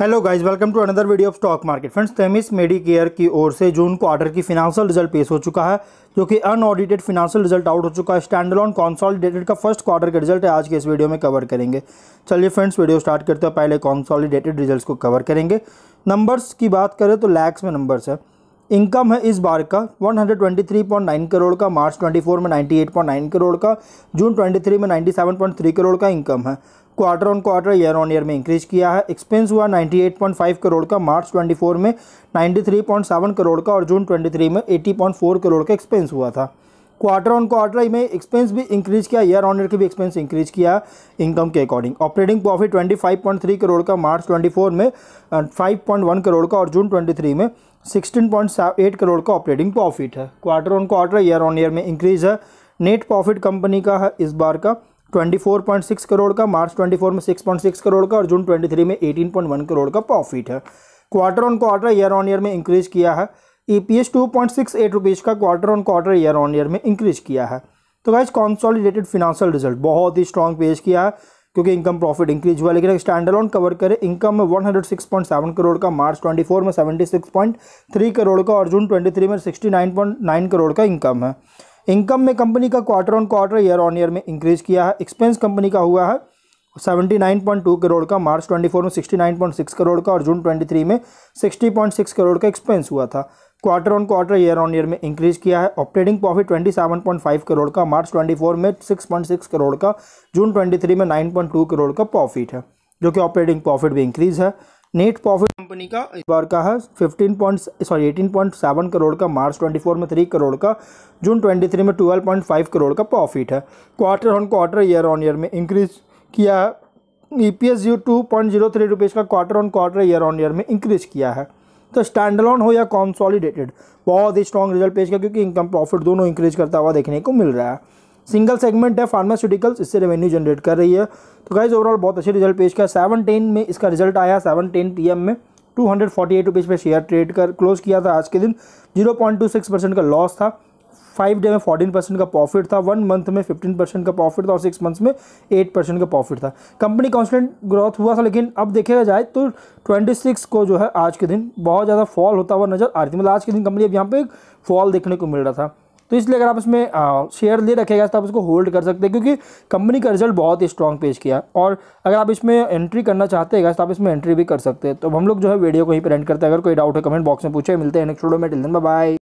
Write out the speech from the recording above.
hello guys welcome to another video of stock market friends Themis Medicare की ओर से June quarter की फिनांशियल रिजल्ट पेश हो चुका है जो कि अनऑडिटेड फिनांशियल रिजल्ट आउट हो चुका है स्टैंडलॉन कॉन्सॉलिडेटेड का फर्स्ट क्वार्टर का रिजल्ट है आज के इस वीडियो में कवर करेंगे चलिए फ्रेंड्स वीडियो स्टार्ट करते हैं पहले कॉन्सॉलिडेटेड रिजल्ट को कवर करेंगे नंबर्स की बात करें तो लैक्स में नंबर्स है इनकम है इस बार का 123.9 करोड़ का मार्च 24 में 98.9 करोड़ का जून 23 में 97.3 करोड़ का इनकम है quarter on quarter year on year में इंक्रीज किया है एक्सपेंस हुआ 98.5 करोड़ का मार्च 24 में 93.7 करोड़ का और जून 23 में 80.4 करोड़ का एक्सपेंस हुआ था क्वार्टर ऑन क्वार्टर में एक्सपेंस भी इंक्रीज किया ईयर ऑन ईयर के भी एक्सपेंस इंक्रीज किया इनकम के अकॉर्डिंग ऑपरेटिंग प्रॉफिट 25.3 करोड़ का मार्च 24 में 5.1 करोड़ का और जून 23 में 16.8 करोड़ का ऑपरेटिंग प्रॉफिट है quarter on quarter year on year में इंक्रीज है नेट प्रॉफिट कंपनी का है इस बार का 24.6 करोड़ का मार्च 24 में 6.6 करोड़ का और जून 23 में 18.1 करोड़ का प्रॉफिट है quarter on quarter year on year में इंक्रीज किया है E P S two point six eight rupees का quarter on quarter year on year में इंक्रीज किया है तो गाइज कॉन्सॉलिडेटेड फिनेंशियल रिजल्ट बहुत ही स्ट्रॉन्ग पेश किया है क्योंकि इनकम प्रॉफिट इंक्रीज हुआ लेकिन स्टैंडर्ड ऑन कवर करें इनकम में 106.7 करोड़ का मार्च 24 में 76.3 करोड़ का और जून 23 में 69.9 करोड़ का इनकम है इनकम में कंपनी का quarter on quarter year on year में इंक्रीज किया है एक्सपेंस कंपनी का हुआ है 79.2 करोड़ का मार्च 24 में 69.6 करोड़ का और जून 23 में 60.6 करोड़ का एक्सपेंस हुआ था quarter on quarter year on year में इंक्रीज किया है ऑपरेटिंग प्रॉफिट 27.5 करोड़ का मार्च 24 में 6.6 करोड़ का जून 23 में 9.2 करोड़ का प्रॉफिट है जो कि ऑपरेटिंग प्रॉफिट भी इंक्रीज है नेट प्रॉफिट कंपनी का इस बार का है 15 पॉइंट सॉरी सेवन करोड़ का मार्च 24 में 3 करोड़ का जून 23 में 12.5 करोड़ का प्रॉफिट है quarter on quarter year on year में इंक्रीज किया है E P S two point zero three rupees का quarter on quarter year on year में इंक्रीज किया है तो स्टैंडलॉन हो या कॉन्सॉलीडेटेड बहुत ही स्ट्रॉन्ग रिजल्ट पेश किया क्योंकि इनकम प्रॉफिट दोनों इंक्रीज करता हुआ देखने को मिल रहा है सिंगल सेगमेंट है फार्मास्यूटिकल्स इससे रेवेन्यू जनरेट कर रही है तो गाइज ओवरऑल बहुत अच्छे रिजल्ट पेश किया सेवन टेन में इसका रिजल्ट आया सेवन टेन पी एम में two hundred forty eight rupees per share trade कर क्लोज किया था आज के दिन zero point two six percent का लॉस था फाइव डे में फोर्टीन परसेंट का प्रॉफिट था वन मंथ में फिफ्टीन परसेंट का प्रॉफिट था और सिक्स मंथ्स में एट परसेंट का प्रॉफिट था कंपनी कॉन्स्टेंट ग्रोथ हुआ था लेकिन अब देखा जाए तो ट्वेंटी सिक्स को जो है आज के दिन बहुत ज़्यादा फॉल होता हुआ नजर आ रही थी मतलब आज के दिन कंपनी अब यहाँ पे एक फॉल देखने को मिल रहा था तो इसलिए अगर आप इसमें शेयर ले रखेगा तो आप इसको होल्ड कर सकते हैं क्योंकि कंपनी का रिजल्ट बहुत ही स्ट्रॉन्ग पेश किया और अगर आप इसमें एंट्री करना चाहते हैं तो आप इसमें एंट्री भी कर सकते हैं तो हम लोग जो है वीडियो को ही प्रेंट करते हैं अगर कोई डाउट है कमेंट बॉक्स में पूछे मिलते हैं नेक्स्ट वीडियो में टिल दिन बाय